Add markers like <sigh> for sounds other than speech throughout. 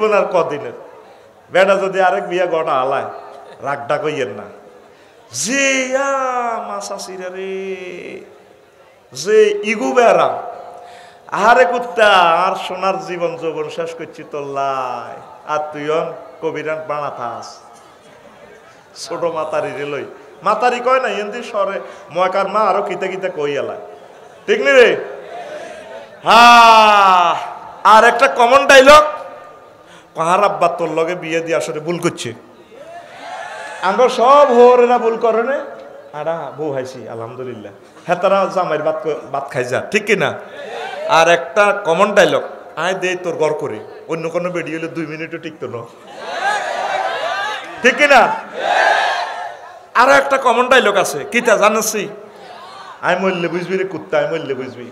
জীবন আর কদিনের বেটা যদি আরেক বিয়া গটা আলায় রাগটা কইয়েন না যে মাসাসিরা রে যে ইগু বেড়া আরে কুত্তা আর সোনার জীবন যৌবন শেষ করছি তোর লাই আর তুই কবিরান বানাতাস ছোট মাতারি রে লই মাতারি কয় না এমনি সরে ময়কার মা আরো কিতে কিতে কই এলায় ঠিক নি রে হা আর একটা কমন ডাইলগ কাহার আব্বা তোর লগে বিয়ে দিয়ে আসলে ভুল করছে আমরা সব হোরেরা ভুল করে নে আরা বউ হাইছি আলহামদুলিল্লাহ হ্যাঁ তারা জামাইয়ের বাত ভাত খাই যা ঠিক কিনা আর একটা কমন ডাইলগ আয় দে তোর গড় করে অন্য কোনো বেডি হলে দুই মিনিটও টিকতো না ঠিক কিনা আরো একটা কমন ডাইলগ আছে কিতা জানাসি আয় মরলে বুঝবি রে কুত্তা আয় মরলে বুঝবি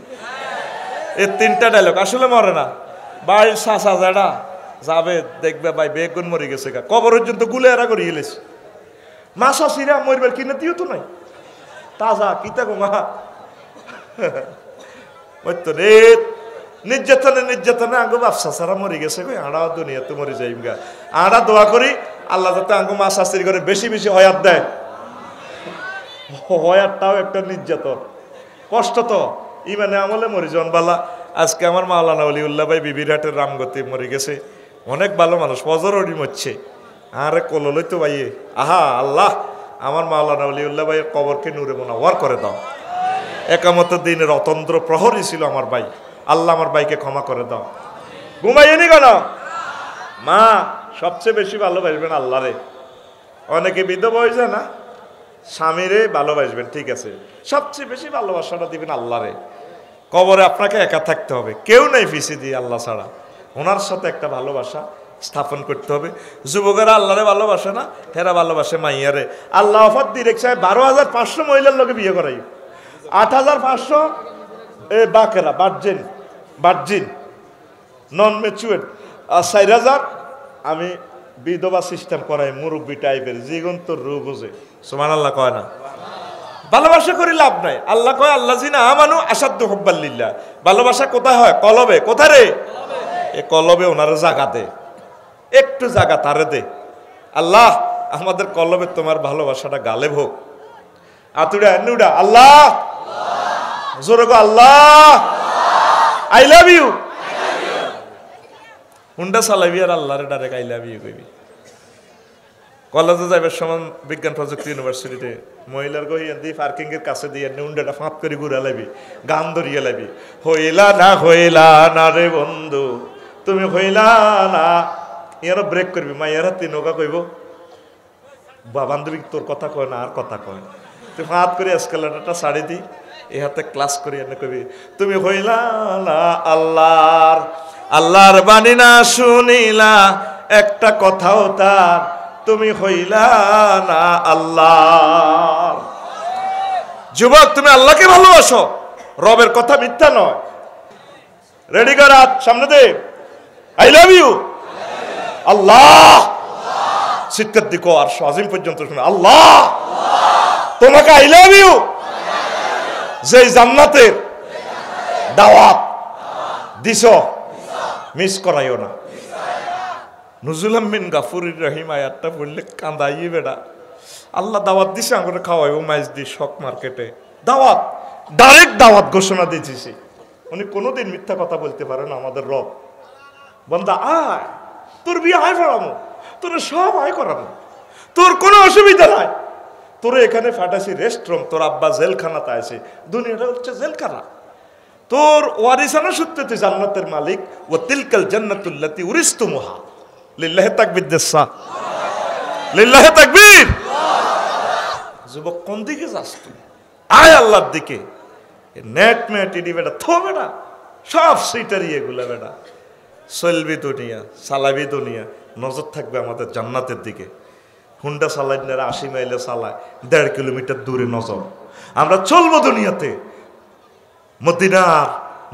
এ তিনটা ডাইলগ আসলে মরে না বাড়ির সাসা জাডা যাবে দেখবে ভাই বেগুন মরে গেছে গা কবর পর্যন্ত গুলে এরা করে গেলেছে মাসা সিরা মরবার কিনে দিও তো নাই তাজা কিতা গো মা তো রে নির্যাতনে নির্যাতনে আঙ্গু বাপসা সারা মরে গেছে গো আড়া দুনিয়া তো মরে যাইম গা আড়া দোয়া করি আল্লাহ যাতে আঙ্গু মা শাস্তির করে বেশি বেশি হয়াত দেয় হয়াতটাও একটা নির্যাতন কষ্ট তো ইমানে আমলে মরিজন বালা আজকে আমার মাওলানা অলিউল্লাহ ভাই বিবিরাটের রামগতি মরে গেছে অনেক ভালো মানুষ ফজর অডি মরছে আরে কললই তো ভাইয়ে আহা আল্লাহ আমার মাওলানা আলিউল্লাহ ভাইয়ের কবরকে নূরে মোনাওয়ার করে দাও একামত দিনের অতন্ত্র প্রহরী ছিল আমার ভাই আল্লাহ আমার ভাইকে ক্ষমা করে দাও ঘুমাইনি কেন মা সবচেয়ে বেশি ভালোবাসবেন আল্লাহরে অনেকে বিধবা হয়ে যায় না স্বামীরে ভালোবাসবেন ঠিক আছে সবচেয়ে বেশি ভালোবাসাটা দিবেন আল্লাহরে কবরে আপনাকে একা থাকতে হবে কেউ নেই ফিসি দিয়ে আল্লাহ ছাড়া ওনার সাথে একটা ভালোবাসা স্থাপন করতে হবে যুবকেরা আল্লাহরে ভালোবাসে না হেরা ভালোবাসে মাইয়ারে আল্লাহ অফার ডিরেকশন বারো হাজার পাঁচশো মহিলার লোকে বিয়ে করাই আট হাজার পাঁচশো এ বাকেরা বার্জিন বার্জিন নন মেচুয়েড আর সাইড হাজার আমি বিধবা সিস্টেম করাই মুরব্বী টাইপের জীবন তো রু বুঝে সোমান আল্লাহ কয় না ভালোবাসা করি লাভ নাই আল্লাহ কয় আল্লাহ জিনা আমানু আসাদ্দ হব্বাল্লিল্লা ভালোবাসা কোথায় হয় কলবে কোথায় রে এ কলবে ওনার জাগা দে একটু জাগা তারে দে আল্লাহ আমাদের কলবে তোমার ভালোবাসাটা গালে হোক আতুড়া নুডা আল্লাহ জোরে গো Allah I love you Honda চালাবি আর আল্লাহরে ডারে আই লাভ ইউ কইবি কলেজে যাইবার সময় বিজ্ঞান প্রযুক্তি ইউনিভার্সিটিতে মহিলার গহিয়া দিয়ে পার্কিংয়ের কাছে দিয়ে নুন্ডাটা ফাঁপ করে ঘুরা লাবি গান ধরিয়ে লাবি হইলা না হইলা না রে বন্ধু তুমি হইলা না ইয়ারও ব্রেক করবি মা ইয়ারা তুই নৌকা কইব বা বান্ধবী তোর কথা কয় না আর কথা কয় না তুই হাত করে এসকালেটারটা সাড়ে দি এ হাতে ক্লাস করি এনে কবি তুমি হইলা না আল্লাহর আল্লাহর বাণী না শুনিলা একটা কথাও তার তুমি হইলা না আল্লাহ যুবক তুমি আল্লাহকে ভালোবাসো রবের কথা মিথ্যা নয় রেডি করা সামনে দেব আই লাভ ইউ আল্লাহ চিৎকার দিক আর সাজিম পর্যন্ত শুনে আল্লাহ তোমাকে আই লাভ ইউ যে জান্নাতের দাওয়াত দিস মিস করাইও না নুজুলাম মিন গাফুরির রহিম আয়াতটা বললে কাঁদাই বেড়া আল্লাহ দাওয়াত দিছে আমাকে খাওয়াইবো মাইজ দি শক মার্কেটে দাওয়াত ডাইরেক্ট দাওয়াত ঘোষণা দিয়েছিস উনি কোনোদিন মিথ্যা কথা বলতে পারেন আমাদের রব বন্দা আয় তোর বিয়ে আয় পড়াবো তোর সব আয় করাবো তোর কোনো অসুবিধা নাই তোর এখানে ফাটাছি রেস্টরুম তোর আব্বা জেলখানাতে আছে দুনিয়াটা হচ্ছে জেলখানা তোর ওয়ারিসানা সূত্রে তুই জান্নাতের মালিক ও তিলকাল জান্নাতুল্লাতি উরিস্তু মুহা লিল্লাহে তাকবির দেশা লিল্লাহে তাকবির যুবক কোন দিকে যাস তুই আয় আল্লাহর দিকে নেট মেট ইডি বেটা থো বেটা সব সিটারি এগুলা বেটা সলবি দুনিয়া সালাবি দুনিয়া নজর থাকবে আমাদের জান্নাতের দিকে হুন্ডা সালাই আশি মাইলে চালায় দেড় কিলোমিটার দূরে নজর আমরা চলবো দুনিয়াতে মদিনার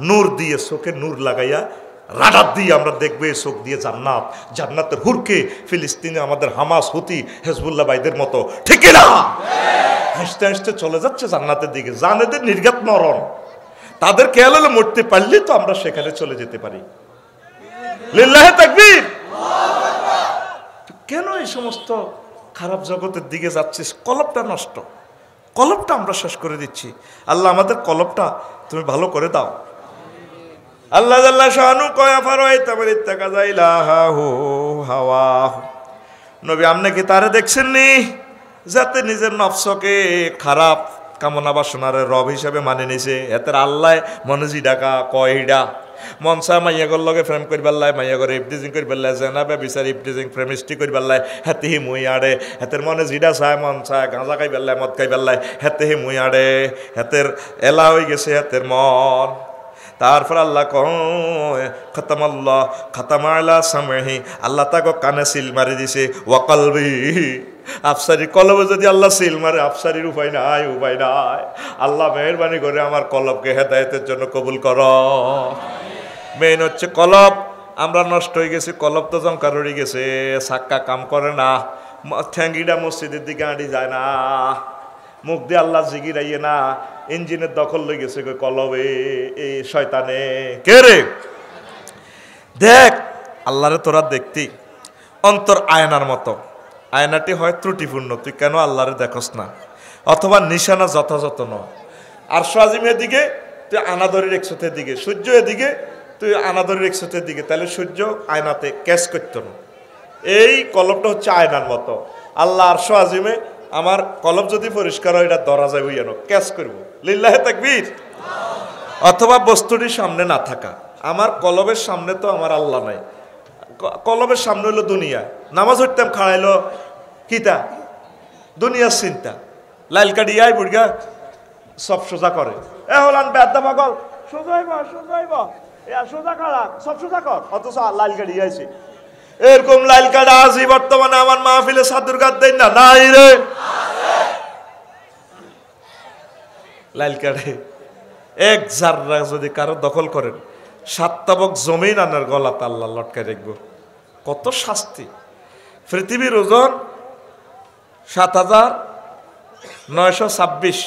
নূর দিয়ে চোখে নূর লাগাইয়া রাডার দিয়ে আমরা দেখবে চোখ দিয়ে জান্নাত জান্নাতের হুরকে ফিলিস্তিনে আমাদের হামাস হুতি হেজবুল্লাহ ভাইদের মতো ঠিক না হাসতে হাসতে চলে যাচ্ছে জান্নাতের দিকে জানেদের নির্ঘাত মরণ তাদের খেয়াল হলে মরতে পারলে তো আমরা সেখানে চলে যেতে পারি লিল্লাহে তাকবীর কেন এই সমস্ত খারাপ জগতের দিকে যাচ্ছিস কলপটা নষ্ট কলপটা আমরা শেষ করে দিচ্ছি আল্লাহ আমাদের কলপটা তুমি ভালো করে দাও আল্লাহ আল্লাহ শাহানু কয়া ফারোয় তারপর ইত্তাকা যাইলাহা হো হাওয়া নবী আমনে কি তারে দেখছেন নি যাতে নিজের নফসকে খারাপ কামনা বাসনার রব হিসাবে মানে নিছে এতে আল্লাহ মনজি ডাকা কয়ডা মনসা মাইয়াগর লগে ফ্রেম করবার লাই মাইয়াগর ইফটিজিং করবার লাই জেনাবে বিচার ইফটিজিং প্রেমিস্টি করবার লাই হি মুই আড়ে হেতের মনে জিডা চায় মন চায় গাঁজা খাই লাই মদ খাইবার হেতে হি মুই আড়ে হেতের এলা হয়ে গেছে হেতের মন তারপর আল্লাহ খতম আল্লাহ খতম আল্লাহ সামহি আল্লাহ তাকে কানে সিল মারি দিছে ওয়াকালবি আফসারির কলবে যদি আল্লাহ সিল মারে আফসারির উপায় নাই উপায় নাই আল্লাহ মেহরবানি করে আমার কলবকে হেদায়তের জন্য কবুল কর মেন হচ্ছে কলব আমরা নষ্ট হয়ে গেছি কলব তো জমকার উড়ে গেছে সাক্কা কাম করে না ঠ্যাঙ্গিটা মসজিদের দিকে আঁটি যায় না মুখ দিয়ে আল্লাহ জিগিরাইয়ে না ইঞ্জিনের দখল লই গেছে কলবে এই শয়তানে কে রে দেখ আল্লাহরে তোরা দেখতি অন্তর আয়নার মতো আয়নাটি হয় ত্রুটিপূর্ণ তুই কেন আল্লাহর দেখস না অথবা নিশানা যথাযথ নয় আর আজিমের দিকে তুই আনাদরি রেখসতের দিকে সূর্য এদিকে তুই আনাদরি রেখসতের দিকে তাহলে সূর্য আয়নাতে ক্যাচ করতো না এই কলমটা হচ্ছে আয়নার মতো আল্লাহ আর আজিমে আমার কলম যদি পরিষ্কার হয় এটা ধরা যাবে যেন ক্যাচ করবো লিল্লাহে তাকবীর অথবা বস্তুটি সামনে না থাকা আমার কলমের সামনে তো আমার আল্লাহ নাই কলমের সামনে হইলো দুনিয়া নামাজ উঠতাম খাড়াইলো কিতা দুনিয়ার চিন্তা লাইল কাটিয়াই বুড়িয়া সব সোজা করে এ হলান বেদা পাগল সোজাইব সোজাইব সোজা খাড়া সব সোজা কর এরকম বর্তমানে আমার না রে এক জাররা যদি কারো দখল করেন সাততাবক জমিন আনার গলা তাল্লা লটকায় রাখবো কত শাস্তি পৃথিবীর ওজন সাত হাজার নয়শো ছাব্বিশ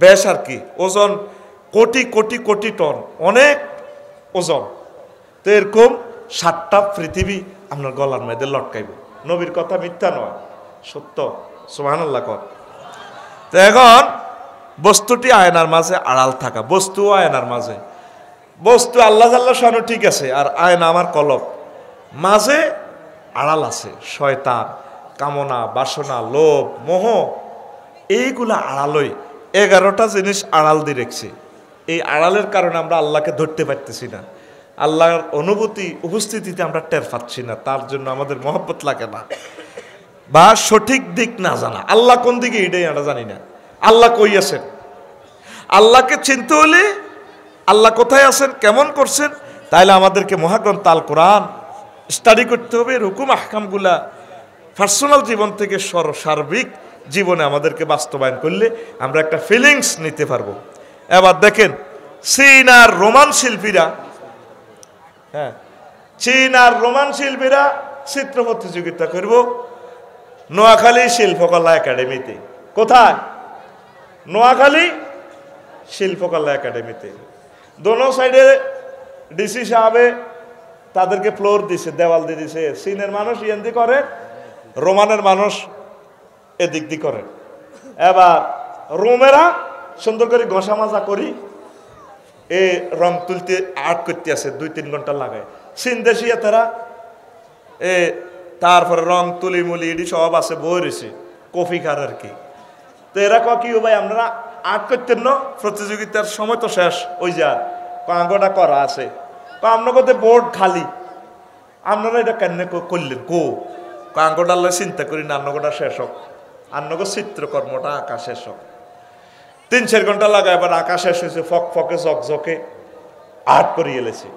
বেশ আর কি ওজন কোটি কোটি কোটি টন অনেক ওজন তো এরকম সাতটা পৃথিবী আপনার গলার মেয়েদের লটকাইব নবীর কথা মিথ্যা নয় সত্য সোহান আল্লাহ কর তো এখন বস্তুটি আয়নার মাঝে আড়াল থাকা বস্তু আয়নার মাঝে বস্তু আল্লাহ আল্লাহ সানো ঠিক আছে আর আয়না আমার কলব মাঝে আড়াল আছে শয়তান কামনা বাসনা লোভ মোহ এইগুলা আড়ালই এগারোটা জিনিস আড়াল দিয়ে রেখছি এই আড়ালের কারণে আমরা আল্লাহকে ধরতে পারতেছি না আল্লাহর অনুভূতি উপস্থিতিতে আমরা টের পাচ্ছি না তার জন্য আমাদের মহব্বত লাগে না বা সঠিক দিক না জানা আল্লাহ কোন দিকে এটাই আমরা জানি না আল্লাহ কই আছেন আল্লাহকে চিনতে হলে আল্লাহ কোথায় আছেন কেমন করছেন তাইলে আমাদেরকে মহাগ্রন্থ আল কোরআন স্টাডি করতে হবে রুকুম আহকামগুলা পার্সোনাল জীবন থেকে সর সার্বিক জীবনে আমাদেরকে বাস্তবায়ন করলে আমরা একটা ফিলিংস নিতে পারবো এবার দেখেন চীন আর রোমান শিল্পীরা হ্যাঁ চীন আর রোমান শিল্পীরা চিত্র প্রতিযোগিতা করব নোয়াখালী শিল্পকলা একাডেমিতে কোথায় নোয়াখালী শিল্পকলা একাডেমিতে দোনো সাইডে ডিসি সাহাবে তাদেরকে ফ্লোর দিছে দেওয়াল দিয়ে দিছে চীনের মানুষ ইয়েন্দি করে রোমানের মানুষ এদিক দিয়ে করে এবার রোমেরা সুন্দর করে ঘষা মাজা করি এ রং তুলতে আর্ট করতে আছে দুই তিন ঘন্টা লাগে চীন দেশি তারা এ তারপরে রং তুলি মুলি এটি সব আছে বই রয়েছে কফি খার আর কি তো এরা ক কি ভাই আপনারা আট করতেন না প্রতিযোগিতার সময় তো শেষ ওই যা কাঙ্গটা করা আছে আপনার কথা বোর্ড খালি আপনারা এটা কেন করলেন গো কাঙ্গটা চিন্তা করি না আন্নগোটা শেষ হোক আন্নগো চিত্রকর্মটা আঁকা শেষ হোক তিন চার ঘন্টা লাগা এবার আঁকা শেষ হয়েছে ফক ফকে ঝকঝকে আর্ট করি এলেছে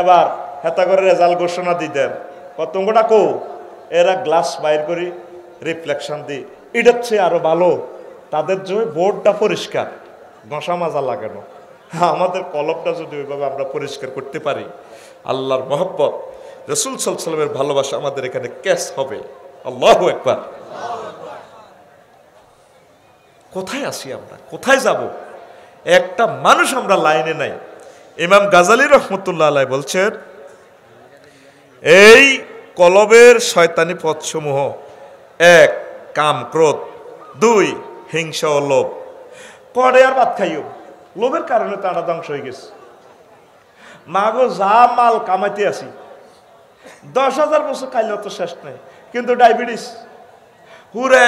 এবার হেতা করে রেজাল্ট ঘোষণা দেন কতঙ্গটা কো এরা গ্লাস বাইর করি রিফ্লেকশন দিই এটা হচ্ছে আরও ভালো তাদের জন্য বোর্ডটা পরিষ্কার নশা মাজা লাগানো আমাদের কলপটা যদি ওইভাবে আমরা পরিষ্কার করতে পারি আল্লাহর মহব্বত রসুল সাল্লামের ভালোবাসা আমাদের এখানে ক্যাশ হবে আল্লাহ একবার কোথায় আসি আমরা কোথায় যাব একটা মানুষ আমরা লাইনে নাই ইমাম গাজালি রহমতুল্লাহ আলাই বলছেন এই কলবের শয়তানি পথসমূহ এক কাম ক্রোধ দুই হিংসা ও লোভ পরে আর ভাত খাইও লোভের কারণে তারা ধ্বংস হয়ে গেছে গো যা মাল কামাইতে আসি দশ হাজার বছর খাইলেও তো শেষ নেই কিন্তু ডায়াবেটিস হুরে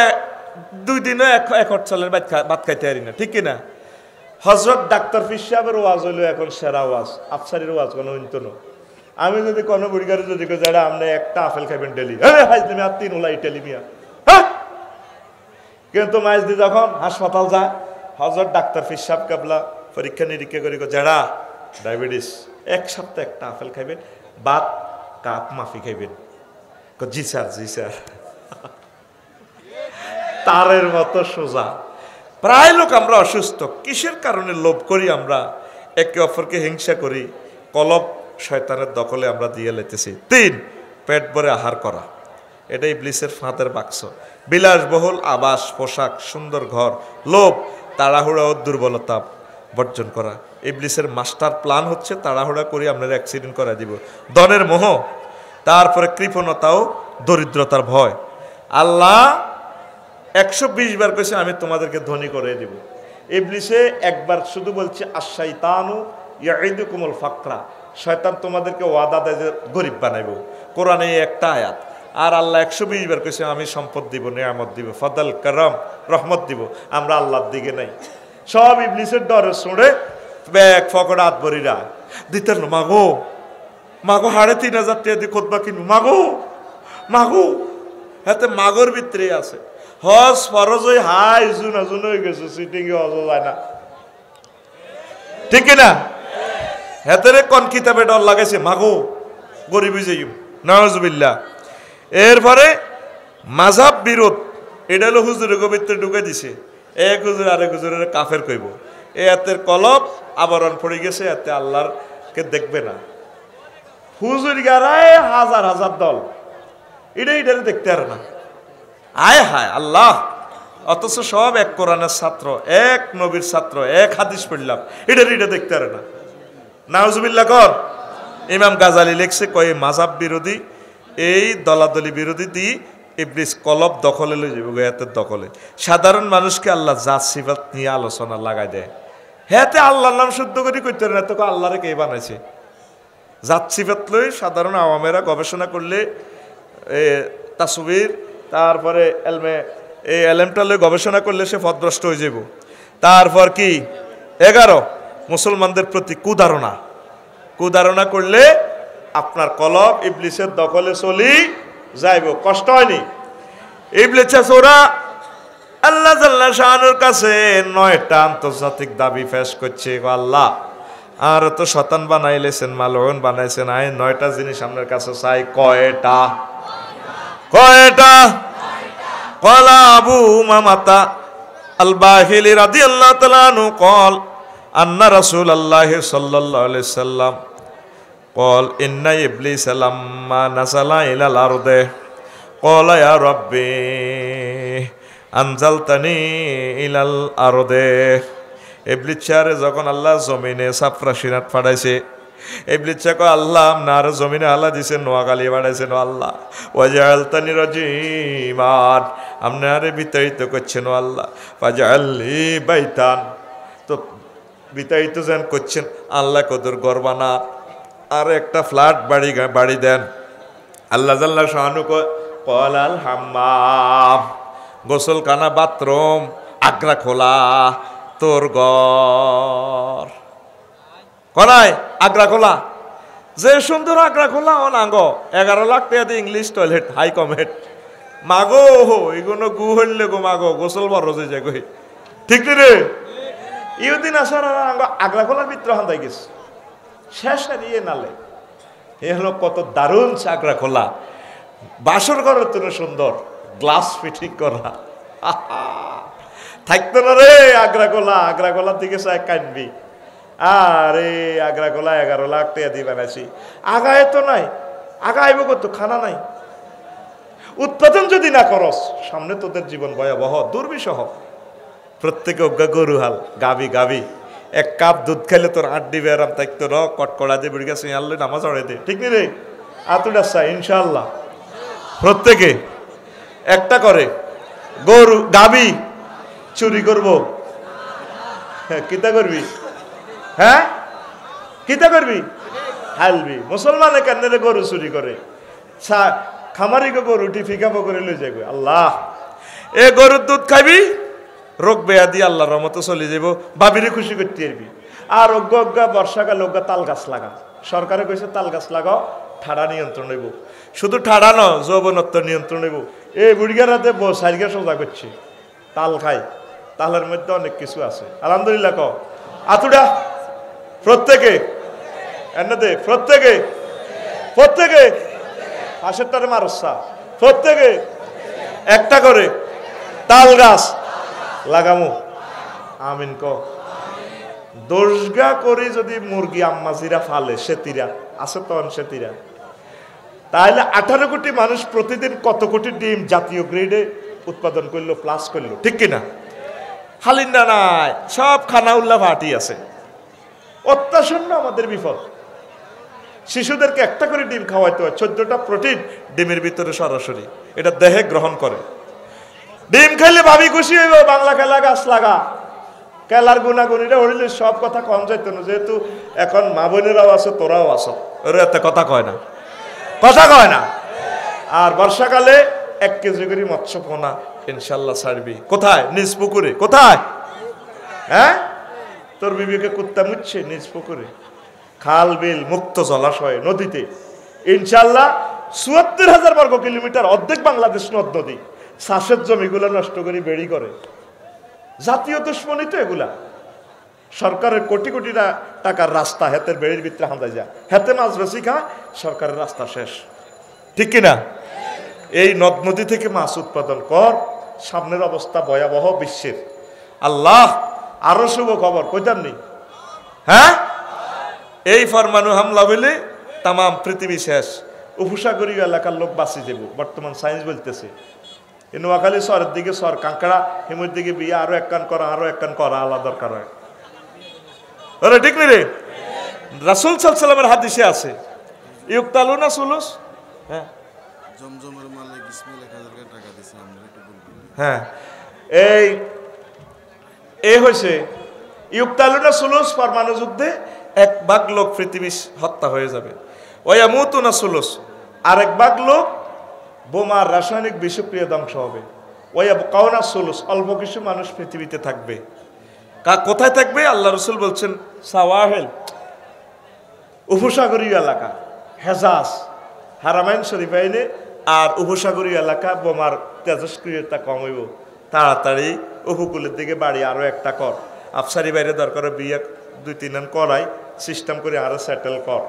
দুই দিনে এক একর চালের ভাত খাইতে পারি না ঠিক কিনা হজরত ডাক্তার ফির সাহেবের ওয়াজ হইলো এখন সেরা ওয়াজ আফসারির ওয়াজ কোনো হইতো আমি যদি কোনো বুড়িগারে যদি যারা আপনি একটা আপেল খাইবেন ডেলি হ্যাঁ আর তিন ওলা ইটালিমিয়া কিন্তু মাইজদি যখন হাসপাতাল যায় হজর ডাক্তার ফিসাব কাবলা পরীক্ষা নিরীক্ষা করি যারা ডায়াবেটিস এক সপ্তাহে একটা আপেল খাইবেন বাদ কাপ মাফি খাইবেন জি স্যার জি স্যার তারের মতো সোজা প্রায় লোক আমরা অসুস্থ কিসের কারণে লোভ করি আমরা একে অপরকে হিংসা করি কলব শয়তানের দখলে আমরা দিয়ে লেতেছি তিন পেট ভরে আহার করা এটাই ব্লিসের ফাঁতের বাক্স বিলাসবহুল আবাস পোশাক সুন্দর ঘর লোভ তাড়াহুড়া ও দুর্বলতা বর্জন করা ইবলিসের মাস্টার প্লান হচ্ছে তাড়াহুড়া করে আপনার অ্যাক্সিডেন্ট করা দিব দনের মোহ তারপরে কৃপণতাও দরিদ্রতার ভয় আল্লাহ একশো বিশ বার কেছে আমি তোমাদেরকে ধনী করে দিব ইবলিসে একবার শুধু বলছে আশাই তানু ইয়াঈদু কুমল ফাকরা শয়তান তোমাদেরকে ওয়াদা দেয় যে গরিব বানাইব কোরআনে একটা আয়াত আর আল্লাহ একশো বিশ বার কেছে আমি সম্পদ দিব নিয়ামত দিব ফদাল কারাম রহমত দিব আমরা আল্লাহর দিকে নাই সব ইবলিসের ডরে শুনে ব্যাগ ফকর আতবরিরা দিতেন মাগো মাগো হাড়ে তিন হাজার টিয়া দিয়ে খোদবা কিনবো মাগো মাগো হাতে মাগর ভিতরে আছে হজ ফরজ ওই হাই জুন হাজুন হয়ে গেছে সিটিং হজ যায় না ঠিক না হেতেরে কন কিতাবে ডর লাগাইছে মাগো গরিবই যাইম নওয়াজ এরপরে মাঝাব বিরোধ এটা হলো হুজুরের গোবিত্রে ঢুকে দিছে এক হুজুর আরেক হুজুরের কাফের কইব এ এতের কলব আবরণ পড়ে গেছে এতে কে দেখবে না হুজুর গারায় হাজার হাজার দল এটাই এটা দেখতে আর না আয় হায় আল্লাহ অথচ সব এক কোরআনের ছাত্র এক নবীর ছাত্র এক হাদিস পড়লাম এটা এটা দেখতে আর না নাউজবিল্লা কর ইমাম গাজালি লেখছে কয়ে মাজাব বিরোধী এই দলাদলি বিরোধীটি ইবলিস কলব দখলে লই যাবে হেতের দখলে সাধারণ মানুষকে আল্লাহ জাত সিফাত নিয়ে আলোচনা লাগাই দেয় হ্যাঁতে আল্লাহর নাম শুদ্ধ করি করতে না এত আল্লাহরে কে বানাইছে জাত সিফাত লই সাধারণ আওয়ামেরা গবেষণা করলে তাসবির তারপরে এলমে এই এলএমটা লই গবেষণা করলে সে ফদ্রষ্ট হয়ে যাব তারপর কি এগারো মুসলমানদের প্রতি কুধারণা কুধারণা করলে আপনার ইবলিসের দখলে চলি যাইব কষ্ট হয়নি ইবলিসে চোরা আল্লাহ জাল্লা শাহানুর কাছে নয়টা আন্তর্জাতিক দাবি ফেস করছে আল্লাহ আর তো শতান বানাইলেছেন মালহন বানাইছেন আই নয়টা জিনিস আপনার কাছে চাই কয়টা কয়টা কলা আবু মামাতা আল বাহিলি রাদি আল্লাহ তালানু কল আন্না রাসুল আল্লাহ সাল্লাহ সাল্লাম কল ইন্না ইবলিস লাম্মা নাসালা ইলাল আরদে কল ইয়া রব্বি আনজালতানি ইলাল আরদে ইবলিস চারে যখন আল্লাহ জমিনে সাফরা সিনাত ফাড়াইছে ইবলিস চাকো আল্লাহ আপনার জমিনে আল্লাহ দিছে নোয়াখালী বাড়াইছেন আল্লাহ ওয়াজালতানি রাজিমান আরে বিতাড়িত করছেন আল্লাহ ফাজাল্লি বাইতান তো বিতাড়িত যেন করছেন আল্লাহ কদর গর্বানা আর একটা ফ্ল্যাট বাড়ি বাড়ি দেন আল্লাহ জাল্লা শাহানু কলাল হাম্মাম গোসলখানা বাথরুম আগ্রা খোলা তোর গর আগ্রা খোলা যে সুন্দর আগ্রা খোলা ও নাঙ্গ এগারো লাখ টাকা ইংলিশ টয়লেট হাই কমেট মাগো এগুলো গু হইলে গো মাগো গোসল বড় রোজে যাই ঠিক রে ইউদিন আসার আগ্রা খোলার ভিতরে হান্দাই গেছে শেষ ইয়ে নালে এ হলো কত দারুণ চাকরা খোলা বাসর ঘর তুলো সুন্দর গ্লাস ফিটিং করা <laughs> থাকতো না রে আগ্রা গোলা আগ্রা গোলার দিকে সে কানবি আরে আগ্রা গোলা এগারো লাখ টাকা দিয়ে বানাইছি আগায় তো নাই আগাইব কত খানা নাই উৎপাদন যদি না করস সামনে তোদের জীবন ভয়াবহ দুর্বিষহ প্রত্যেকে অজ্ঞা গরুহাল গাবি গাবি এক কাপ দুধ খাইলে তোর আড্ডি বেরাম থাকতো ন কটকড়া দিয়ে বুড়ি গাছে আনলে নামাজ অড়ে দে ঠিক নি রে আতুটা চাই ইনশাল্লাহ প্রত্যেকে একটা করে গরু গাবি চুরি করবো হ্যাঁ, কিতা করবি হ্যাঁ কিতা করবি হালবি মুসলমানে কান্নারে গরু চুরি করে খামারিকে গরু টিফি খাবো করে লই যাবে আল্লাহ এ গরুর দুধ খাবি রোগ বেয়া দিয়ে আল্লাহর রহমতে চলে যাব বাবিরে খুশি করতে আরবি আর অজ্ঞ অজ্ঞা বর্ষাকাল অজ্ঞা তাল গাছ লাগা সরকারে কইছে তাল গাছ লাগাও ঠাড়া নিয়ন্ত্রণ হইব শুধু ঠাড়া ন যৌবনত্ব নিয়ন্ত্রণ হইব এই বুড়িগার হাতে সাইগা সজা করছে তাল খাই তালের মধ্যে অনেক কিছু আছে আলহামদুলিল্লাহ ক আতুডা প্রত্যেকে এনে প্রত্যেকে প্রত্যেকে হাসের তারে মারসা প্রত্যেকে একটা করে তাল গাছ লাগামো আমিন ক দোষগা করে যদি মুরগি আম্মাজিরা ফালে সেতিরা আছে তো সেতিরা তাহলে আঠারো কোটি মানুষ প্রতিদিন কত কোটি ডিম জাতীয় গ্রেডে উৎপাদন করলো প্লাস করলো ঠিক কিনা হালিন্দা নাই সব খানাউল্লা ভাটি আছে অত্যাশন্য আমাদের বিপদ শিশুদেরকে একটা করে ডিম খাওয়াইতে হয় চোদ্দটা প্রোটিন ডিমের ভিতরে সরাসরি এটা দেহে গ্রহণ করে ডিম খেলে ভাবি খুশি হইব বাংলা খেলা গাছ লাগা খেলার গুণাগুণিরা হরিলে সব কথা কম যাইত না যেহেতু এখন মা বোনেরাও আছো তোরাও আছো ওরা এত কথা কয় না কথা কয় না আর বর্ষাকালে এক কেজি করে মৎস্য পোনা ইনশাল্লাহ ছাড়বি কোথায় নিজ পুকুরে কোথায় হ্যাঁ তোর বিবিকে কুত্তা মুচ্ছে নিজ পুকুরে খাল বিল মুক্ত জলাশয়ে নদীতে ইনশাল্লাহ চুয়াত্তর হাজার বর্গ কিলোমিটার অর্ধেক বাংলাদেশ নদ নদী চাষের জমিগুলো নষ্ট করে বেড়ি করে জাতীয় দুশ্মনী তো এগুলা সরকারের কোটি কোটি টাকার রাস্তা হেতের বেড়ির ভিতরে হামলা যা হেতে মাছ বেশি খায় সরকারের রাস্তা শেষ ঠিক কিনা এই নদ নদী থেকে মাছ উৎপাদন কর সামনের অবস্থা ভয়াবহ বিশ্বের আল্লাহ আরো শুভ খবর কইতাম নেই হ্যাঁ এই ফরমানু হামলা বলে তাম পৃথিবী শেষ উপসাগরীয় এলাকার লোক বাঁচিয়ে যাব বর্তমান সায়েন্স বলতেছে এই নোয়াখালী সরের দিকে সর কাঁকড়া হিমুর দিকে বিয়ে আরো এক কান করা আরো এক কান করা আল্লাহ দরকার হয় ওরা ঠিক রে রাসুল সাল্লামের হাদিসে আছে ইউকতালু না সুলুস হ্যাঁ, হ্যাঁ। এই এই হয়েছে ইউকতালুনা সুলুস পরমাণু যুদ্ধে এক ভাগ লোক পৃথিবী হত্যা হয়ে যাবে না সুলুস আর এক ভাগ লোক বোমার রাসায়নিক বিষক্রিয়া ধ্বংস হবে ওয়া কাউনা সুলুস অল্প কিছু মানুষ পৃথিবীতে থাকবে কা কোথায় থাকবে আল্লাহ রসুল বলছেন সাওয়াহেল উপসাগরীয় এলাকা হেজাজ হারামাইন শরীফাইনে আইনে আর উপসাগরীয় এলাকা বোমার তেজস্ক্রিয়তা কমইব তাড়াতাড়ি উপকূলের দিকে বাড়ি আরও একটা কর আফসারি বাইরে দরকার বিয়ে দুই তিন করাই সিস্টেম করে আরও সেটেল কর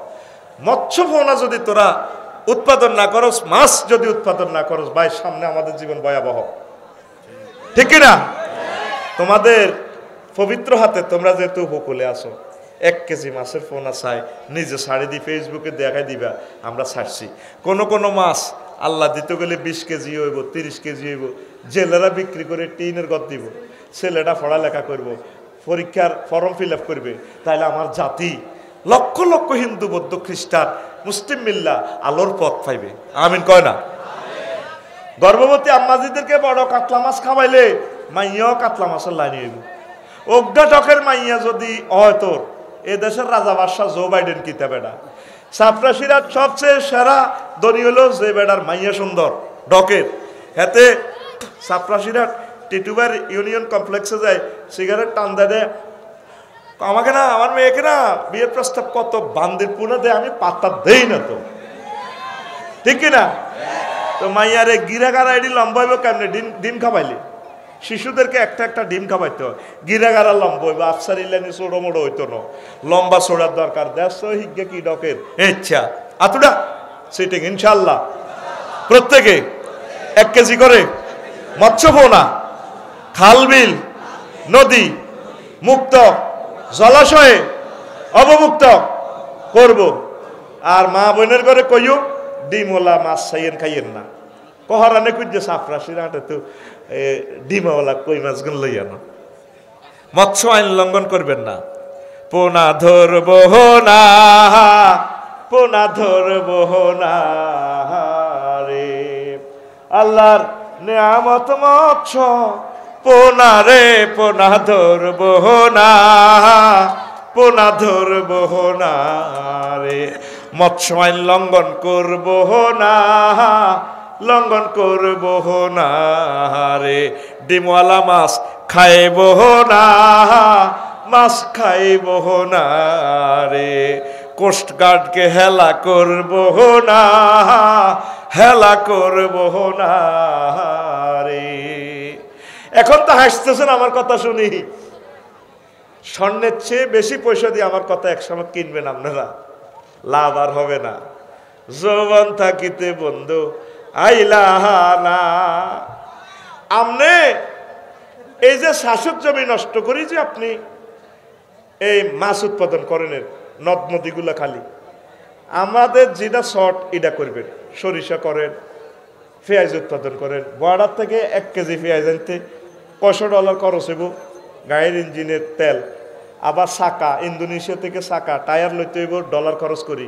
মৎস্য পোনা যদি তোরা উৎপাদন না করস মাছ যদি উৎপাদন না করস ভাই সামনে আমাদের জীবন ভয়াবহ ঠিক না তোমাদের পবিত্র হাতে তোমরা যেহেতু উপকূলে আসো এক কেজি মাছের ফোন আসায় নিজে শাড়ি দিই ফেসবুকে দেখাই দিবা আমরা ছাড়ছি কোন কোন মাছ আল্লাহ দিতে গেলে বিশ কেজি হইব তিরিশ কেজি হইব জেলেরা বিক্রি করে টিনের গদ দিব ছেলেটা পড়ালেখা করব। পরীক্ষার ফর্ম ফিল করবে তাহলে আমার জাতি লক্ষ লক্ষ হিন্দু বৌদ্ধ খ্রিস্টান মুসলিম মিল্লা আলোর পথ পাইবে আমিন কয় না গর্ভবতী আম্মাজিদেরকে বড় কাতলা মাছ খাওয়াইলে মাইয়াও কাতলা মাছের লাইনে হইব অজ্ঞাটকের মাইয়া যদি হয় তোর এ দেশের রাজা বাদশাহ জো বাইডেন কিতা বেড়া সাপ্রাসিরাত সবচেয়ে সেরা দনী হলো যে বেড়ার মাইয়া সুন্দর ডকের হেতে সাপরাশিরার টিটুবার ইউনিয়ন কমপ্লেক্সে যায় সিগারেট টান দেয় আমাকে না আমার মেয়েকে না বিয়ের প্রস্তাব কত বান্দির পুনা দেয় আমি পাত্তা দেই না তো ঠিক না তো মাইয়ারে গিরাগারা এটি লম্বা হইব কেমনি ডিম ডিম খাবাইলে শিশুদেরকে একটা একটা ডিম খাবাইতে হয় গিরাগারা লম্বা হইব আফসার ইলানি সোড়ো মোড়ো হইতো না লম্বা সোড়ার দরকার দেশ হিগে কি ডকের ইচ্ছা আতুডা সিটিং ইনশাল্লাহ প্রত্যেকে এক কেজি করে মৎস্য পোনা খালবিল নদী মুক্ত জলাশয়ে অবমুক্ত করব আর মা বোনের ঘরে কইও ডিমওয়ালা মাছ চাইয়েন খাইয়েন না কহরানে কুজে সাফরা সিরাটে তো ডিমওয়ালা কই মাছগুন লইয়া না মৎস্য আইন লঙ্ঘন করবেন না পোনা ধরব না পোনা ধরব না রে আল্লাহর নেয়ামত মৎস্য পোনা রে পোনা ধর না পোনা ধর না রে মৎস্য লঙ্ঘন করব না লঙ্ঘন করব না রে ডিমওয়ালা মাছ খাইব না মাছ খাই না রে গার্ডকে হেলা করব না হেলা করব না এখন তো হাসতেছেন আমার কথা শুনি স্বর্ণের চেয়ে বেশি পয়সা দিয়ে আমার কথা একসময় কিনবেন আপনারা লাভ আর হবে না যৌবন থাকিতে বন্ধু না আমনে এই যে শাসক জমি নষ্ট করি যে আপনি এই মাছ উৎপাদন করেন নদ নদীগুলো খালি আমাদের যেটা শর্ট এটা করবেন সরিষা করেন পেঁয়াজ উৎপাদন করেন বর্ডার থেকে এক কেজি পেঁয়াজ আনতে কয়শো ডলার খরচ হইব গাড়ির ইঞ্জিনের তেল আবার সাকা ইন্দোনেশিয়া থেকে সাকা টায়ার লইতে হইব ডলার খরচ করি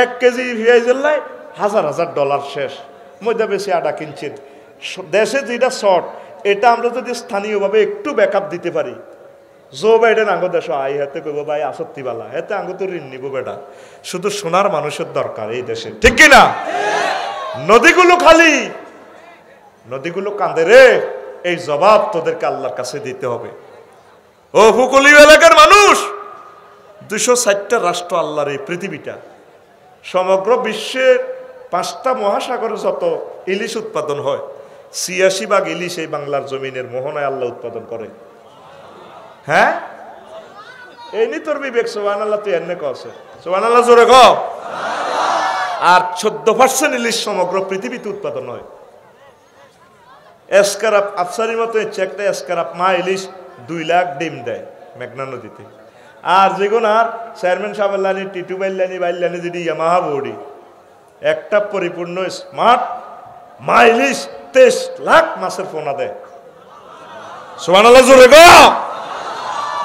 এক কেজি পেঁয়াজের লাই হাজার হাজার ডলার শেষ মধ্যে বেশি আডা কিনছি দেশে যেটা শর্ট এটা আমরা যদি স্থানীয়ভাবে একটু ব্যাকআপ দিতে পারি জো বাইডেন আঙ্গ দেশ আই হাতে কইব ভাই আসত্তিবালা হাতে আঙ্গো তো ঋণ নিব বেটা শুধু সোনার মানুষের দরকার এই দেশে ঠিক কিনা নদীগুলো খালি নদীগুলো কাঁদে রে এই জবাব তোদেরকে আল্লাহর কাছে দিতে হবে ও উপকূলীয় এলাকার মানুষ দুশো ষাটটা রাষ্ট্র আল্লাহর এই পৃথিবীটা সমগ্র বিশ্বের পাঁচটা মহাসাগরে যত ইলিশ উৎপাদন হয় ছিয়াশি ভাগ ইলিশ এই বাংলার জমিনের মোহনায় আল্লাহ উৎপাদন করে হ্যাঁ এই নি তোর বিবেক সোহান আল্লাহ তুই এনে কে সোহান আল্লাহ জোরে ক আর চোদ্দ পার্সেন্ট ইলিশ সমগ্র পৃথিবীতে উৎপাদন হয় এসকারাপ আফসারির মতো হচ্ছে একটা এসকারাপ মা ইলিশ দুই লাখ ডিম দেয় মেঘনা নদীতে আর যেগুন আর চেয়ারম্যান সাহেব আল্লানি টিটু বাইল্লানি বাইল্লানি দিদি ইয়ামাহা বৌড়ি একটা পরিপূর্ণ স্মার্ট মা ইলিশ তেইশ লাখ মাছের ফোনা দেয়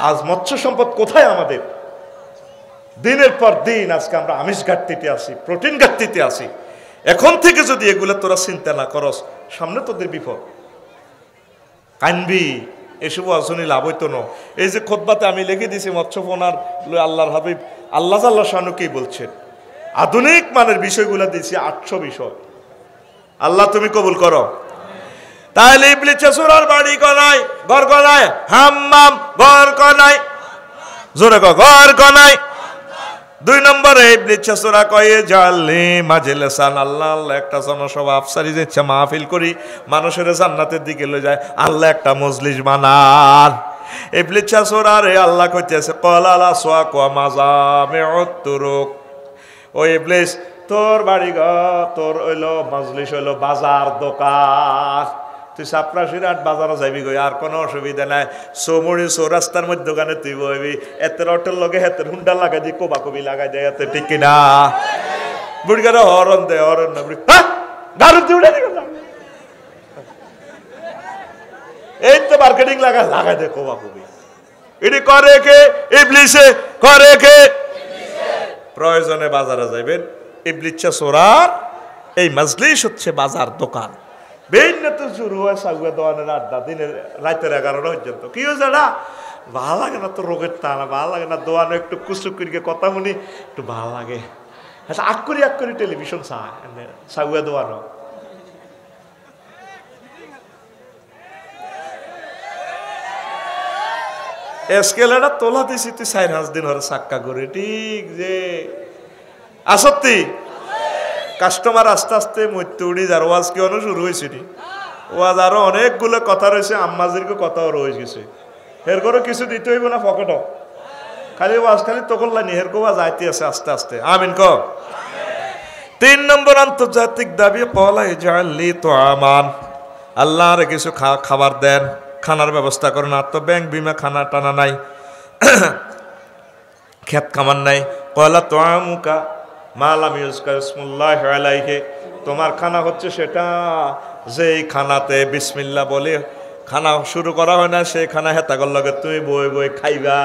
আজ মৎস্য সম্পদ কোথায় আমাদের দিনের পর দিন আজকে আমরা আমিষ ঘাটতিতে আসি প্রোটিন ঘাটতিতে আসি এখন থেকে যদি এগুলো তোরা চিন্তা না করস সামনে তোদের বিপদ কানবি এসব আসনি লাভ হইতো ন এই যে খোদবাতে আমি লিখে দিছি মৎস্যপনার আল্লাহর হাবিব আল্লাহ আল্লাহ শাহনুকেই বলছেন আধুনিক মানের বিষয়গুলো দিয়েছি আটশো বিষয় আল্লাহ তুমি কবুল করো তাহলে ইবলিছে সুরার বাড়ি গনায় ঘর গনায় হাম্মাম ঘর গনায় জোরে ঘর গনায় দুই নম্বরে ইবলিচ্ছাসুরা কয়ে জালি মাঝেলে সান আল্লাহ আল্লাহ একটা জনসভা আফসারি যে মাহফিল করি মানুষের জান্নাতের দিকে লয়ে যায় আল্লাহ একটা মজলিস বানান ইবলিচ্ছাসুরা রে আল্লাহ কইতেছে কলালা সোয়া কোয়া মাজা মে অত্তুরুক ও ইবলিস তোর বাড়ি গ তোর হইল মজলিস হইল বাজার দোকান তুই সাপড়া সিরাট বাজারও যাবি গই আর কোনো অসুবিধা নাই সোমড়ি সো রাস্তার মধ্যে দোকানে তুই বইবি এতে অটোর লগে হেতের হুন্ডা লাগাই দি কোবা কবি লাগাই দেয় এতে ঠিক কিনা বুড়িগার হরণ দে হরণ না বুড়ি গাড়ি হ্যাঁ? তুই উঠে এই তো মার্কেটিং লাগা লাগাই দে কোবা কবি এটি করে কে ইবলিসে করে কে প্রয়োজনে বাজারে যাবেন ইবলিচ্ছা সোরার এই মজলিস হচ্ছে বাজার দোকান বেইন্যত শুরু হয় সাগুয়া দোয়ানের আড্ডা দিনে রাতের এগারোটা পর্যন্ত কি হয়েছে না ভাল লাগে না তো রোগের টানা ভাল লাগে না দোয়ানো একটু কুসুক করিকে কথা শুনি একটু ভাল লাগে আচ্ছা আক করি আক করি টেলিভিশন সা সাগুয়া দোয়ানো এসকেলেটা তোলা দিছি তুই চার হাজ দিন হরে সাক্কা করে ঠিক যে আসত্তি কাস্টমার আস্তে আস্তে মৃত্যু উড়ি যার ওয়াজ কি অনেক শুরু হয়েছে ওয়াজ আরো অনেকগুলো কথা রয়েছে আম্মাজিরকে কথাও রয়ে গেছে করে কিছু দিতে হইব না ফকটও খালি ওয়াজ খালি তো লাইনি হের ওয়াজ আইতে আছে আস্তে আস্তে আমিন ক তিন নম্বর আন্তর্জাতিক দাবি পলাই জানলি তো আমান আল্লাহ আর কিছু খাবার দেন খানার ব্যবস্থা করেন আর তো ব্যাংক বিমা খানা টানা নাই <coughs> খেত কামান নাই কয়লা তো আমুকা মালাম ইউজকাসমুল্লাহ তোমার খানা হচ্ছে সেটা যেই খানাতে বিসমিল্লা বলে খানা শুরু করা হয় না সেই খানা হেতাগর লগে তুমি বই বই খাইবা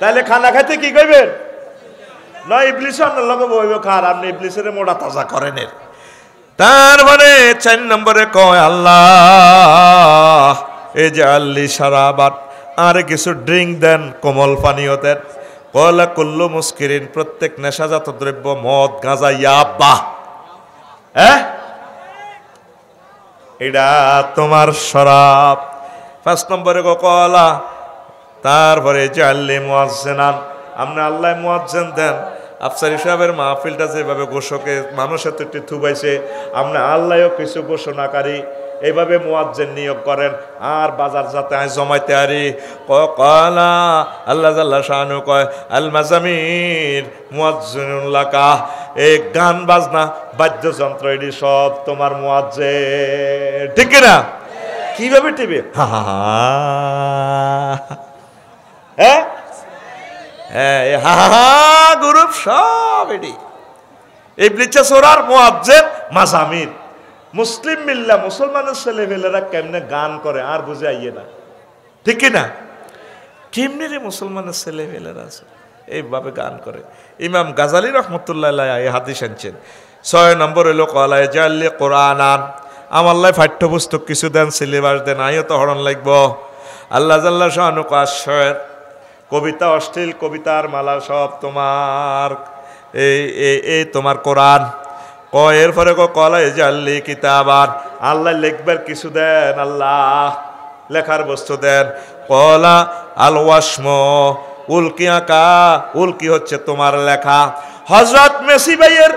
তাহলে খানা খাইতে কি করবে নয় ইবলিস আপনার লগে বই বই খার আপনি ইবলিসের মোটা তাজা করেন তারপরে মানে চার নম্বরে কয় আল্লাহ এই যে আল্লি সারা আর কিছু ড্রিঙ্ক দেন কোমল পানীয় দেন কয়লা করল মুসকিরিন প্রত্যেক নেশাজাত দ্রব্য মদ গাঁজা ইয়াবা হ্যাঁ এটা তোমার শরাব ফার্স্ট নম্বরে কলা তারপরে জাল্লি মুয়াজ্জেনান আপনি আল্লাহ মুয়াজ্জেন দেন আফসারি সাহেবের মাহফিলটা যেভাবে গোসকে মানুষের তো একটি থুবাইছে আপনি আল্লাহও কিছু ঘোষণাকারী এইভাবে মুয়াজ্জেন নিয়োগ করেন আর বাজার যাতে আয় জমাইতে আরি কলা আল্লাহ আল্লাহ শাহানু কয় আল মাজামির মুয়াজ্জিনুল্লাকা এই গান বাজনা বাদ্যযন্ত্র এটি সব তোমার মুয়াজ্জে ঠিক না কিভাবে টিভি হা হা হ্যাঁ হ্যাঁ হা হা গ্রুপ সব এটি এই ব্লিচা সোরার মুয়াজ্জেন মাজামির মুসলিম মিল্লা মুসলমানের ছেলেমেয়েরা কেমনে গান করে আর বুঝে আইয়ে না ঠিক না কেমনি রে মুসলমানের ছেলেমেয়েরা আছে এইভাবে গান করে ইমাম গাজালি রহমতুল্লাহ এই হাদিস আনছেন ছয় নম্বর এলো কলায় জাল্লে কোরআন আন আমার লাই পাঠ্যপুস্তক কিছু দেন সিলেবাস দেন আইও তো হরণ লাগব আল্লাহ জাল্লা শাহানুক আশ্রয়ের কবিতা অশ্লীল কবিতার মালা সব তোমার এই তোমার কোরআন ক এরপরে কলাই জাল্লি আর আল্লাহ লিখবার কিছু দেন আল্লাহ লেখার বস্তু দেন কলা আল ওয়াসম কি আঁকা কি হচ্ছে তোমার লেখা হজরত মেসি ভাইয়ের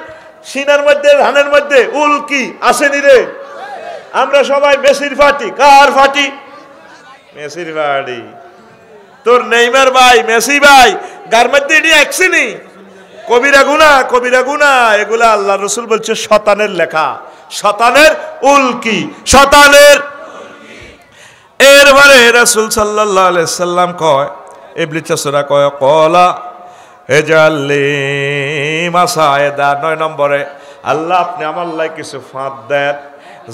সিনার মধ্যে ধানের মধ্যে কি আসেনি রে আমরা সবাই মেসির ফাটি কার ফাটি মেসির ফাটি তোর নেইমার ভাই মেসি ভাই গার মধ্যে এটি একসিনি কবিরা গুনা কবিরা গুনা এগুলা আল্লাহ রসুল বলছে শতানের লেখা শতানের উল্কি শতানের এরবারে রাসুল সাল্লাহ সাল্লাম কয় এবলিচাসুরা কয় কলা হেজাল্লি মাসায়দা নয় নম্বরে আল্লাহ আপনি আমার লাই কিছু ফাঁদ দেন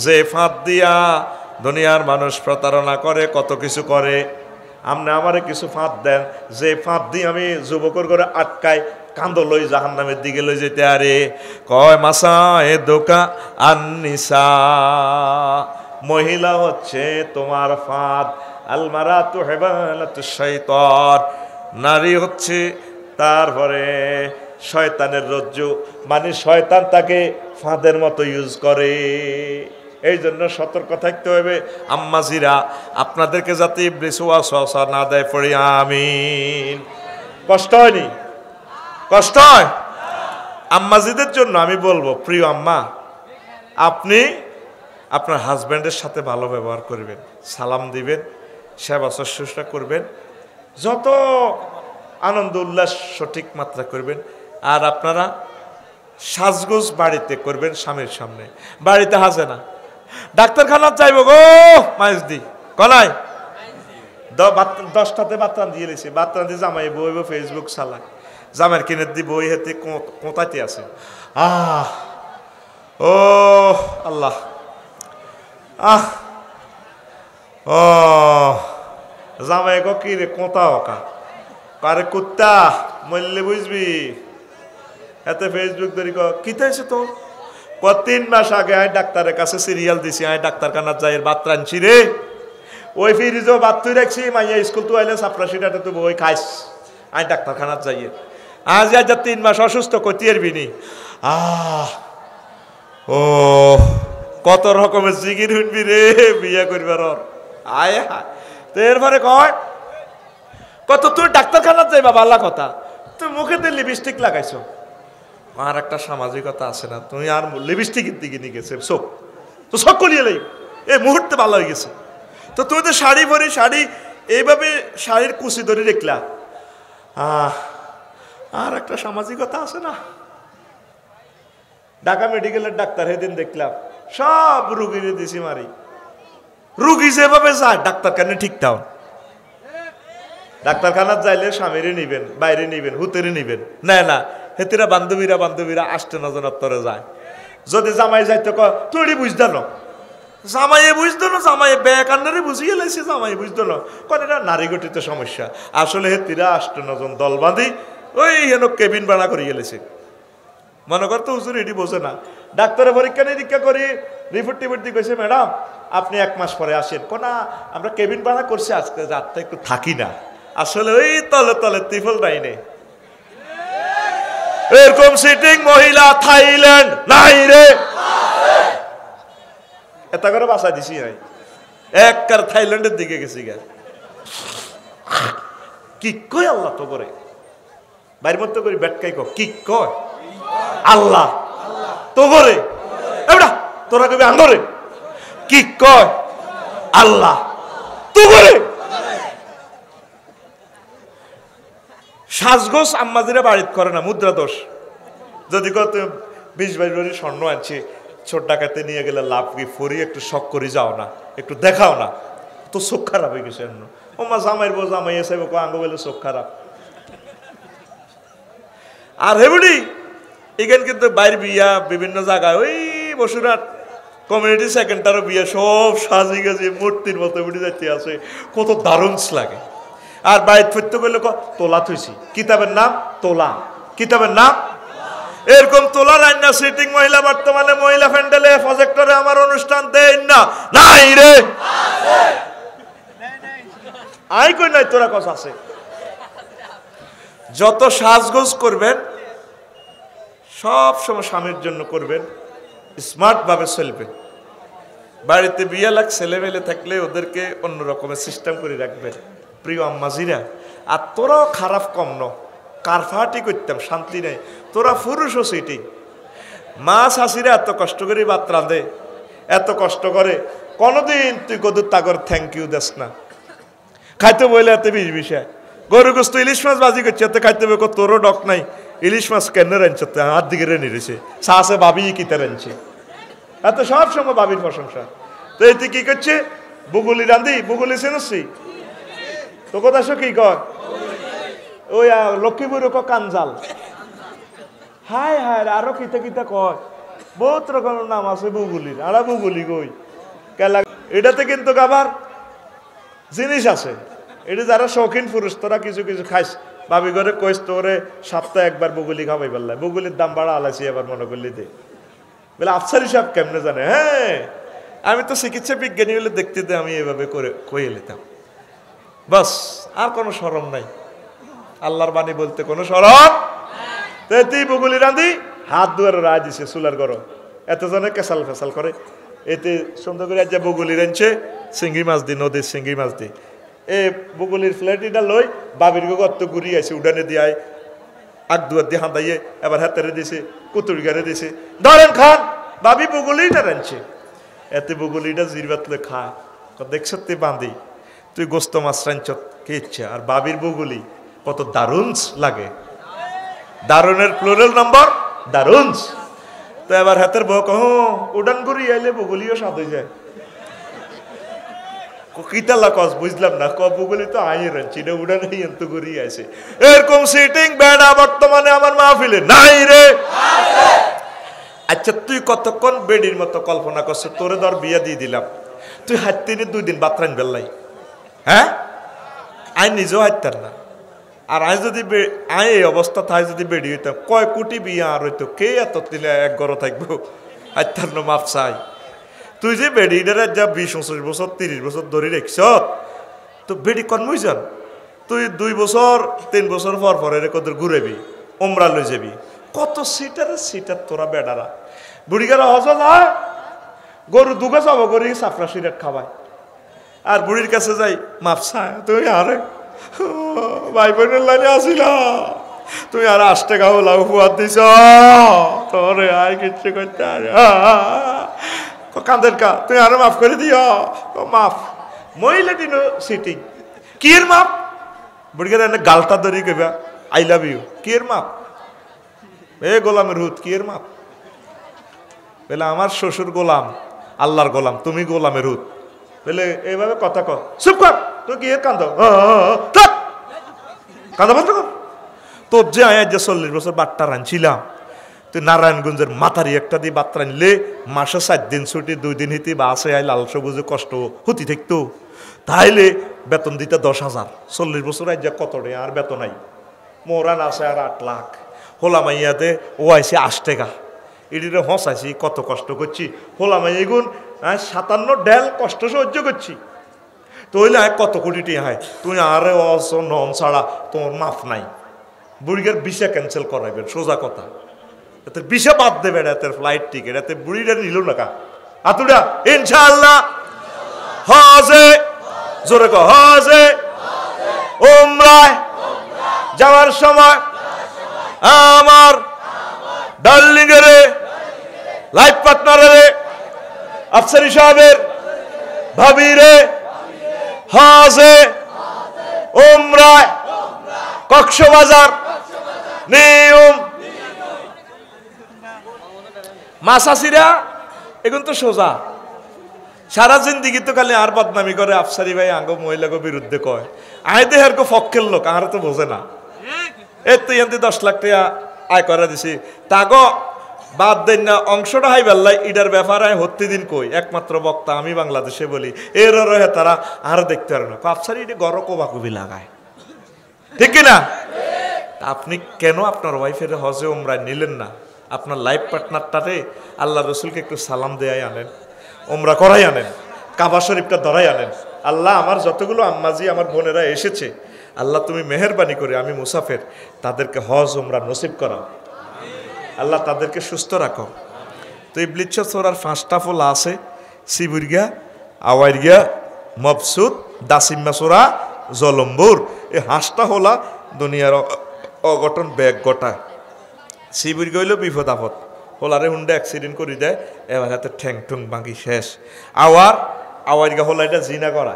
যে ফাঁদ দিয়া দুনিয়ার মানুষ প্রতারণা করে কত কিছু করে আমনে আমারে কিছু ফাঁদ দেন যে ফাঁদ দিয়ে আমি যুবকর করে আটকাই কান্দ লই জাহান নামের দিকে লই যেতে আরে কয় মাসা এ দোকা আননিসা মহিলা হচ্ছে তোমার ফাঁদ আলমারা তু হেবালা তু শৈতর নারী হচ্ছে তারপরে শয়তানের রজ্জু মানে শয়তান তাকে ফাঁদের মতো ইউজ করে এই জন্য সতর্ক থাকতে হবে আম্মাজিরা আপনাদেরকে যাতে ইবলিস সসা না দেয় পড়ি আমিন কষ্ট হয়নি কষ্ট হয় আম্মাজিদের জন্য আমি বলবো প্রিয় আম্মা আপনি আপনার হাজব্যান্ডের সাথে ভালো ব্যবহার করবেন সালাম দিবেন সেবা শুশ্রূষা করবেন যত আনন্দ উল্লাস সঠিক মাত্রা করবেন আর আপনারা সাজগোজ বাড়িতে করবেন স্বামীর সামনে বাড়িতে হাসে না ডাক্তারখানা চাইব গো মাইজ দি কলাই দশটাতে বাত্রান দিয়ে দিয়েছি বাত্রান দিয়ে জামাই বইব ফেসবুক চালায় জামের কিনে দিব ওই হেতে কোঁতাইতে আছে আহ ও আল্লাহ আহ ও জামাই গো কি রে কোঁতা ওকা কারে কুত্তা মল্লে বুঝবি এতে ফেসবুক ধরি কিতে আছে তো ক তিন মাস আগে আয় ডাক্তারের কাছে সিরিয়াল দিছি আয় কানার যাই বাত রাঁধছি রে ওই ফিরিজও বাত তুই রাখছি মাইয়া স্কুল তো আইলে সাপড়া সিটাতে তো ওই খাইস আয় ডাক্তারখানার যাইয়ে আজ আজ তিন মাস অসুস্থ কতিয়ের বিনি আহ ও কত রকমের জিগির উঠবি রে বিয়ে করবার আয় তো এরপরে কয় কত তুই ডাক্তারখানার যাই বাবা আল্লাহ কথা তুই মুখে তুই লিপস্টিক লাগাইছো আর একটা সামাজিকতা আছে না তুই আর লিপস্টিকের দিকে নিয়ে গেছে চোখ তো সব করিয়ে লাই এই মুহূর্তে ভালো হয়ে গেছে তো তুই তো শাড়ি ভরি শাড়ি এইভাবে শাড়ির কুচি ধরে দেখলা আহ আর একটা সামাজিকতা আছে না ঢাকা মেডিকেলের ডাক্তার সেদিন দেখলাম সব রুগীরে দিছি মারি রুগী যেভাবে যায় ডাক্তারখানে ঠিক তাও ডাক্তারখানার যাইলে স্বামীরে নিবেন বাইরে নিবেন হুতেরে নিবেন না না হেতিরা বান্ধবীরা বান্ধবীরা আষ্টে নজন তরে যায় যদি জামাই যাই ক তুই ন জামাইয়ে বুঝতো না জামাইয়ে কান্নারে বুঝি গেলেছি জামাই বুঝতো না কেন এটা নারী গঠিত সমস্যা আসলে হেতিরা আষ্ট নজন দল বাঁধি ওই যেন কেবিন বানা করে গেলেছে মনে করতো হুজুর এটি বোঝে না ডাক্তারের পরীক্ষা নিরীক্ষা করি রিপোর্ট টিপোর্ট দিয়ে কইছে ম্যাডাম আপনি এক মাস পরে আসেন কোনা আমরা কেবিন বানা করছি আজকে রাতটা একটু থাকি না আসলে ওই তলে তলে ত্রিফল লাইনে এরকম সিটিং মহিলা থাইল্যান্ড নাই রে এত করে বাসা দিছি নাই এক কার থাইল্যান্ডের দিকে গেছি গে কি কই আল্লাহ তো করে বাইর মতো করি ব্যাটকাই কো কি কয় আল্লাহ তো এবড়া তোরা কবি আঙ্গরে কি কয় আল্লাহ তোগরে সাজগোস আম্মাজিরা বাড়িত করে না মুদ্রা দোষ যদি কত বিশ বাইশ বাড়ি স্বর্ণ আনছি ছোট ডাকাতে নিয়ে গেলে লাভ কি ফরি একটু শখ করে যাও না একটু দেখাও না তো চোখ খারাপ হয়ে গেছে ও মা জামাইয়ের বউ জামাই এসে আঙ্গ বলে চোখ খারাপ আর হেবুডি এখানে কিন্তু বাইর বিয়া বিভিন্ন জায়গায় ওই বসুরাট কমিউনিটি সেকেন্ডারও বিয়া সব সাজি গেছে মূর্তির মতো হেবুডি যাইতে আছে কত দারুণস লাগে আর বাইর ফিরতে গেলে তোলা থুইছি কিতাবের নাম তোলা কিতাবের নাম এরকম তোলা রান্না সিটিং মহিলা বর্তমানে মহিলা ফ্যান্ডেলে প্রজেক্টরে আমার অনুষ্ঠান দেন না নাই রে আই কই নাই তোরা কথা আছে যত সাজগোজ করবেন সব সময় স্বামীর জন্য করবেন স্মার্টভাবে চলবে বাড়িতে বিয়া লাখ ছেলেমেলে থাকলে ওদেরকে অন্য রকমের সিস্টেম করে রাখবেন প্রিয় আম্মাজিরা আর তোরাও খারাপ কম ন কারফাটি করতাম শান্তি নেই তোরা পুরুষ সিটি মা শাশিরা এত কষ্ট করে বাত্রা দে এত কষ্ট করে কোনোদিন তুই কদুর তাগর থ্যাংক ইউ দেস না খাইতে বইলে এত বিষ বিষয় গরু গোস্ত ইলিশ মাছ বাজি করছে এতে খাইতে হবে তোরও ডক নাই ইলিশ মাছ কেন রেঞ্চে হাত দিকে রেনে রয়েছে আছে ভাবি কিতে রেঞ্চে এত সব সময় ভাবির প্রশংসা তো এতে কি করছে বুগুলি রাঁধি বুগুলি চেনছি তো কথা কি কর ওই লক্ষ্মীপুর ক কানজাল হায় হায় আরো কিতা কিতা কয় বহুত রকমের নাম আছে বুগুলির আড়া বুগুলি কই কেলা এটাতে কিন্তু আবার জিনিস আছে এটা যারা শৌখিন পুরুষ তোরা কিছু কিছু খাইস ভাবি করে কইস তোরে সপ্তাহে একবার বগুলি খাবাই পারলাম বগুলির দাম বাড়া আলাসি আবার মনে করলি দে বলে আফসারি সাহেব কেমনে জানে হ্যাঁ আমি তো চিকিৎসা বিজ্ঞানী হলে দেখতে দে আমি এভাবে করে কয়ে নিতাম বাস আর কোনো সরম নাই আল্লাহর বাণী বলতে কোনো সরম তেতি বগুলি রাঁধি হাত দুয়ারে রায় দিছে সুলার গরম এত জনে কেসাল ফেসাল করে এতে সুন্দর করে যে বগুলি রেঞ্চে চিংড়ি মাছ দি নদীর চিংড়ি মাছ দি এ বগুলির ফ্ল্যাট এটা লই বাবির গত্ত ঘুরিয়ে আছে উডানে দিয়ে আগ দুয়ার দিয়ে হাঁদাইয়ে এবার হাতারে দিছে কুতুরি গারে দিছে ধরেন খান বাবি বগুলিটা রাঁধছে এতে বগুলিটা জিরবাত খা দেখছ তুই বাঁধি তুই গোস্ত মাছ রাঁধছ কে ইচ্ছা আর বাবির বগুলি কত দারুণস লাগে দারুণের প্লোরাল নম্বর দারুণস তো এবার হাতের বউ কহ হ্যাঁ, উডান ঘুরিয়ে আইলে বগুলিও সাদ হয়ে যায় কিতালা কস বুঝলাম না কবগুলি তো আইন চিনে উড়ে নেই এত ঘুরিয়ে আছে এরকম সিটিং বেড়া বর্তমানে আমার মাহফিলে নাই রে আচ্ছা তুই কতক্ষণ বেডির মতো কল্পনা করছো তোরে ধর বিয়া দিয়ে দিলাম তুই নি দুই দিন বাতরাইন বেল্লাই হ্যাঁ আই নিজেও হাঁটতাম না আর আজ যদি আই এই অবস্থা থাই যদি বেড়ি হইতাম কয় কোটি বিয়া আর হইতো কে এত দিলে এক গড় থাকবো হাঁটতাম না মাফ চাই তুই যে বেডিডারে যা বিশ পঁচিশ বছর তিরিশ বছর ধরে রেখছ তো বেডি কনমিউশন তুই দুই বছর তিন বছর পর পরে কত ঘুরেবি ওমরা লই যাবি কত সিটারে সিটার তোরা বেডারা গেলে হজ যায় গরু দুবে যাব গরি সাফরা সিরাট খাওয়ায় আর বুড়ির কাছে যাই মাপসা তুই আরে ভাই বোনের লাইনে আসিল তুই আর আট টাকা লাউ ফুয়ার দিছ তোরে আয় কিচ্ছু করতে আরে কাঁদের কা তুমি আরো মাফ করে দিও মাফ দিন সিটিং কিয়ের মাপ বুড়ি এনে গালটা ধরি কেবা আই লাভ ইউ কিয়ের মাপ এ গোলামের হুত কি মাপ বলে আমার শ্বশুর গোলাম আল্লাহর গোলাম তুমি গোলামের হুত বেলে এইভাবে কথা কর চুপ কর তুই কি কান্দ কান্দা বন্ধ কর তোর যে আয়া যে চল্লিশ বছর বাট্টা রাঁধছিলাম তুই নারায়ণগঞ্জের মাথারি একটা দিয়ে বাত্রা নিলে মাসে সাত দিন ছুটি দুই দিন হিতি বা আসে আই লাল সবুজে কষ্ট হতি থাকতো তাইলে বেতন দিতে দশ হাজার চল্লিশ বছর আজ কত নেই আর বেতন নাই মোরান আসে আর আট লাখ হোলামাইয়াতে ও আইসি আশ টাকা এটিরে হস আইসি কত কষ্ট করছি মাইয়া গুণ হ্যাঁ সাতান্ন ডেল কষ্ট সহ্য করছি তইলে আয় কত টি হয় তুই আরে অস নন ছাড়া তোমার মাফ নাই বুড়িগের বিষা ক্যান্সেল করাইবেন সোজা কথা এতে বিষে বাদ দেবে এতে ফ্লাইট টিকেট এতে বুড়িটা নিল না কা আতুটা ইনশাআল্লাহ হজে জোরে কো হজে উমরায় যাওয়ার সময় আমার ডার্লিং এর লাইফ পার্টনারের আফসারি সাহেবের ভাবিরে হজে উমরায় কক্সবাজার নিয়ম মাসাসিরা এখন তো সোজা সারা জিন্দিগি তো খালি আর বদনামি করে আফসারি ভাই আঙ্গ মহিলাকে বিরুদ্ধে কয় আয় দেহ আর ফক্ষের লোক আর তো বোঝে না এর তো ইয়ান্তি দশ লাখ টাকা আয় করা দিছি তাগো বাদ দেন না অংশটা হাই বেল্লাই ইডার ব্যাপার আয় হত্যি দিন কই একমাত্র বক্তা আমি বাংলাদেশে বলি এর রহে তারা আর দেখতে পারে না আফসারি এটি গর কোবাকুবি লাগায় ঠিক কিনা আপনি কেন আপনার ওয়াইফের হজে ওমরায় নিলেন না আপনার লাইফ পার্টনারটারে আল্লাহ রসুলকে একটু সালাম দেয়াই আনেন ওমরা করাই আনেন কাবা শরীফটা ধরাই আনেন আল্লাহ আমার যতগুলো আম্মাজি আমার বোনেরা এসেছে আল্লাহ তুমি মেহরবানি করে আমি মুসাফের তাদেরকে হজ ওমরা নসিব করাও আল্লাহ তাদেরকে সুস্থ রাখো তো এই সোরার ফাঁসটা ফোলা আছে সিবুরগিয়া আওয়াইরগিয়া দাসিম্মা সোরা জলম্বুর এই হাঁসটা হলা দুনিয়ার অঘটন ব্যাগ গটায় শিবির গইল বিপদ আপদ হোলারে হুন্ডা অ্যাক্সিডেন্ট করে দেয় এবার হাতে ঠ্যাং ঠুং বাঁকি শেষ আওয়ার আওয়ার গা হোলা এটা জিনা করা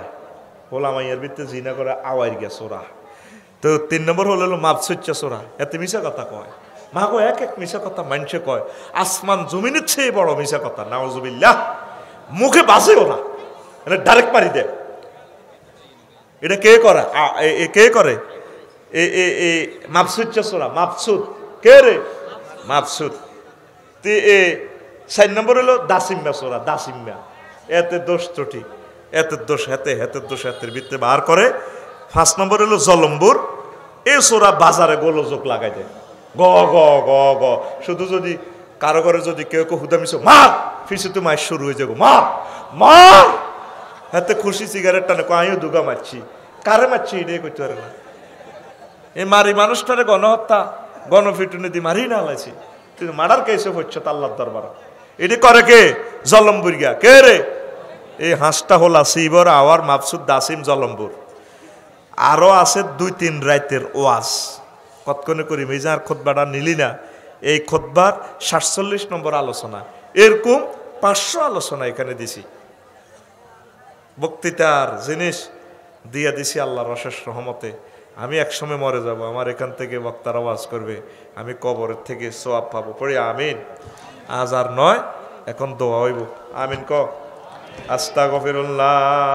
হোলা মাইয়ার ভিতরে জিনা করা আওয়ার গা সোরা তো তিন নম্বর হল হলো মাপ সুচ্চা সোরা এত মিশা কথা কয় মা কয় এক এক মিশা কথা মানুষে কয় আসমান জমিনের চেয়ে বড় মিশা কথা জুবিল্লা মুখে বাসে ওরা এটা ডাইরেক্ট পারি দেয় এটা কে করে কে করে এ মাপসুদ চোরা মাপসুদ কে রে মাফসুদ তে এ চার নম্বর হলো দাসিম্মা সোরা দাসিম্মা এতে দোষ ত্রুটি এতের দোষ হাতে হাতের দোষ হাতের ভিত্তিতে বার করে পাঁচ নম্বর হলো জলম্বুর এ সোরা বাজারে গোলযোগ লাগাই দেয় গ গ গ গ শুধু যদি কারো ঘরে যদি কেউ কেউ হুদামিস মার ফিসে তো মায়ের শুরু হয়ে যাবো মার মার হাতে খুশি সিগারেট টানে আমিও দুগা মারছি কারে মারছি এটাই করতে পারে না এ মারি মানুষটারে গণহত্যা দি মারি না আলাইছি তুই মারার কেসে হচ্ছে তাল্লার দরবার এটি করে কে গিয়া কে রে এই হাঁসটা হল সিবর আওয়ার মাফসুদ দাসিম জলমপুর আরও আছে দুই তিন রাইতের ওয়াজ কতক্ষণে করি মেজার খোদবাটা নিলি না এই খোদবার সাতচল্লিশ নম্বর আলোচনা এরকম পাঁচশো আলোচনা এখানে দিছি বক্তৃতার জিনিস দিয়া দিছি আল্লাহর অশেষ রহমতে আমি একসময় মরে যাব আমার এখান থেকে বক্তার আওয়াজ করবে আমি কবরের থেকে সোয়াব পাবো পড়ি আমিন আজ আর নয় এখন দোয়া হইব আমিন ক আস্তা গফিরুল্লাহ